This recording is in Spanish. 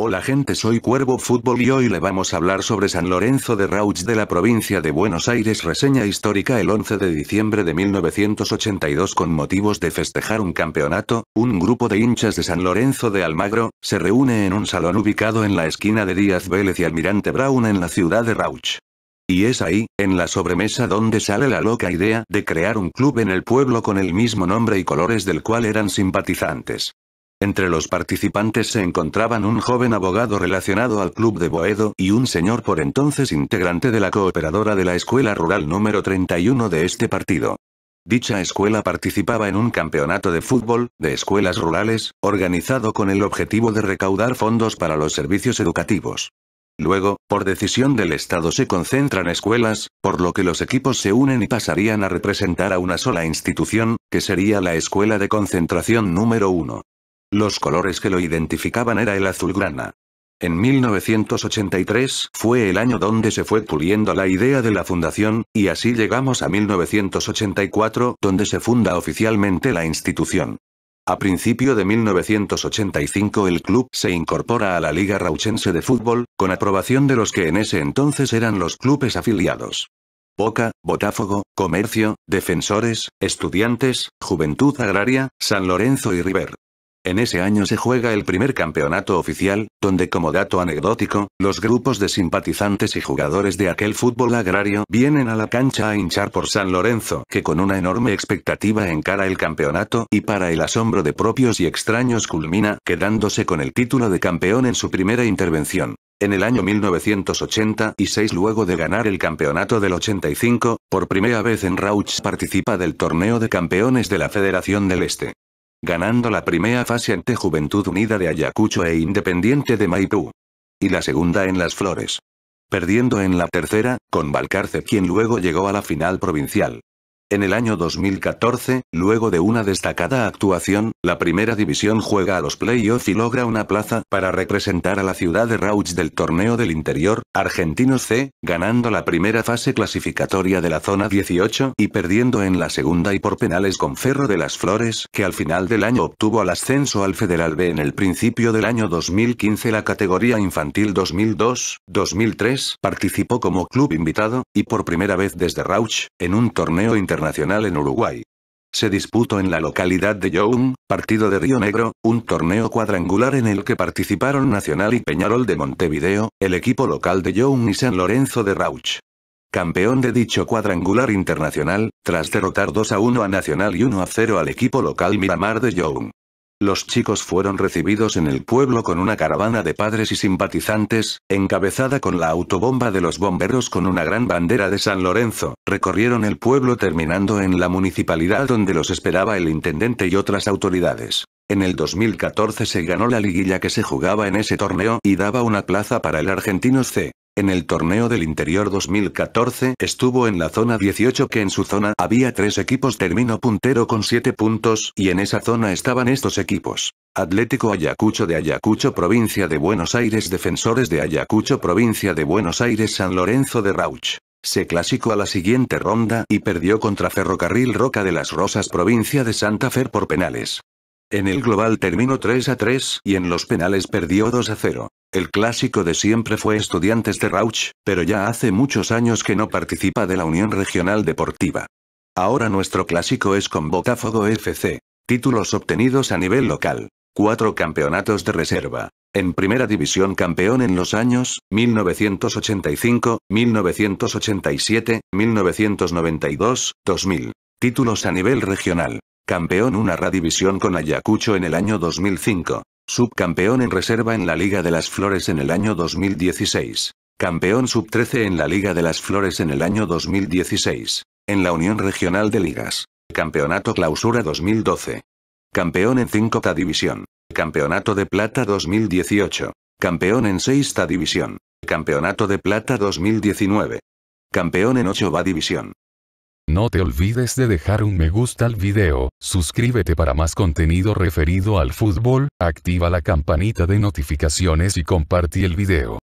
Hola gente soy Cuervo Fútbol y hoy le vamos a hablar sobre San Lorenzo de Rauch de la provincia de Buenos Aires Reseña histórica el 11 de diciembre de 1982 con motivos de festejar un campeonato, un grupo de hinchas de San Lorenzo de Almagro, se reúne en un salón ubicado en la esquina de Díaz Vélez y Almirante Brown en la ciudad de Rauch. Y es ahí, en la sobremesa donde sale la loca idea de crear un club en el pueblo con el mismo nombre y colores del cual eran simpatizantes. Entre los participantes se encontraban un joven abogado relacionado al club de Boedo y un señor por entonces integrante de la cooperadora de la escuela rural número 31 de este partido. Dicha escuela participaba en un campeonato de fútbol, de escuelas rurales, organizado con el objetivo de recaudar fondos para los servicios educativos. Luego, por decisión del Estado se concentran escuelas, por lo que los equipos se unen y pasarían a representar a una sola institución, que sería la escuela de concentración número 1. Los colores que lo identificaban era el azulgrana. En 1983 fue el año donde se fue puliendo la idea de la fundación, y así llegamos a 1984 donde se funda oficialmente la institución. A principio de 1985 el club se incorpora a la Liga Rauchense de Fútbol, con aprobación de los que en ese entonces eran los clubes afiliados. Boca, Botafogo, Comercio, Defensores, Estudiantes, Juventud Agraria, San Lorenzo y River. En ese año se juega el primer campeonato oficial, donde como dato anecdótico, los grupos de simpatizantes y jugadores de aquel fútbol agrario vienen a la cancha a hinchar por San Lorenzo, que con una enorme expectativa encara el campeonato y para el asombro de propios y extraños culmina, quedándose con el título de campeón en su primera intervención. En el año 1986 luego de ganar el campeonato del 85, por primera vez en Rauch participa del torneo de campeones de la Federación del Este ganando la primera fase ante Juventud Unida de Ayacucho e Independiente de Maipú. Y la segunda en Las Flores. Perdiendo en la tercera, con Valcarce quien luego llegó a la final provincial. En el año 2014, luego de una destacada actuación, la primera división juega a los playoffs y logra una plaza para representar a la ciudad de Rauch del torneo del interior, Argentino C, ganando la primera fase clasificatoria de la zona 18 y perdiendo en la segunda y por penales con Ferro de las Flores, que al final del año obtuvo el ascenso al Federal B en el principio del año 2015 la categoría infantil 2002-2003, participó como club invitado, y por primera vez desde Rauch, en un torneo internacional internacional en Uruguay. Se disputó en la localidad de Young, partido de Río Negro, un torneo cuadrangular en el que participaron Nacional y Peñarol de Montevideo, el equipo local de Young y San Lorenzo de Rauch. Campeón de dicho cuadrangular internacional, tras derrotar 2 a 1 a Nacional y 1 a 0 al equipo local Miramar de Young. Los chicos fueron recibidos en el pueblo con una caravana de padres y simpatizantes, encabezada con la autobomba de los bomberos con una gran bandera de San Lorenzo, recorrieron el pueblo terminando en la municipalidad donde los esperaba el intendente y otras autoridades. En el 2014 se ganó la liguilla que se jugaba en ese torneo y daba una plaza para el argentino C. En el torneo del interior 2014 estuvo en la zona 18 que en su zona había tres equipos terminó puntero con 7 puntos y en esa zona estaban estos equipos. Atlético Ayacucho de Ayacucho provincia de Buenos Aires Defensores de Ayacucho provincia de Buenos Aires San Lorenzo de Rauch. Se clasificó a la siguiente ronda y perdió contra Ferrocarril Roca de las Rosas provincia de Santa Fe por penales. En el global terminó 3 a 3 y en los penales perdió 2 a 0. El clásico de siempre fue Estudiantes de Rauch, pero ya hace muchos años que no participa de la Unión Regional Deportiva. Ahora nuestro clásico es con Botafogo FC. Títulos obtenidos a nivel local. Cuatro campeonatos de reserva. En primera división campeón en los años 1985, 1987, 1992, 2000. Títulos a nivel regional. Campeón una División con Ayacucho en el año 2005. Subcampeón en reserva en la Liga de las Flores en el año 2016. Campeón sub-13 en la Liga de las Flores en el año 2016. En la Unión Regional de Ligas. Campeonato Clausura 2012. Campeón en 5 Ta División. Campeonato de Plata 2018. Campeón en 6 División. Campeonato de Plata 2019. Campeón en 8 va División. No te olvides de dejar un me gusta al video, suscríbete para más contenido referido al fútbol, activa la campanita de notificaciones y comparte el video.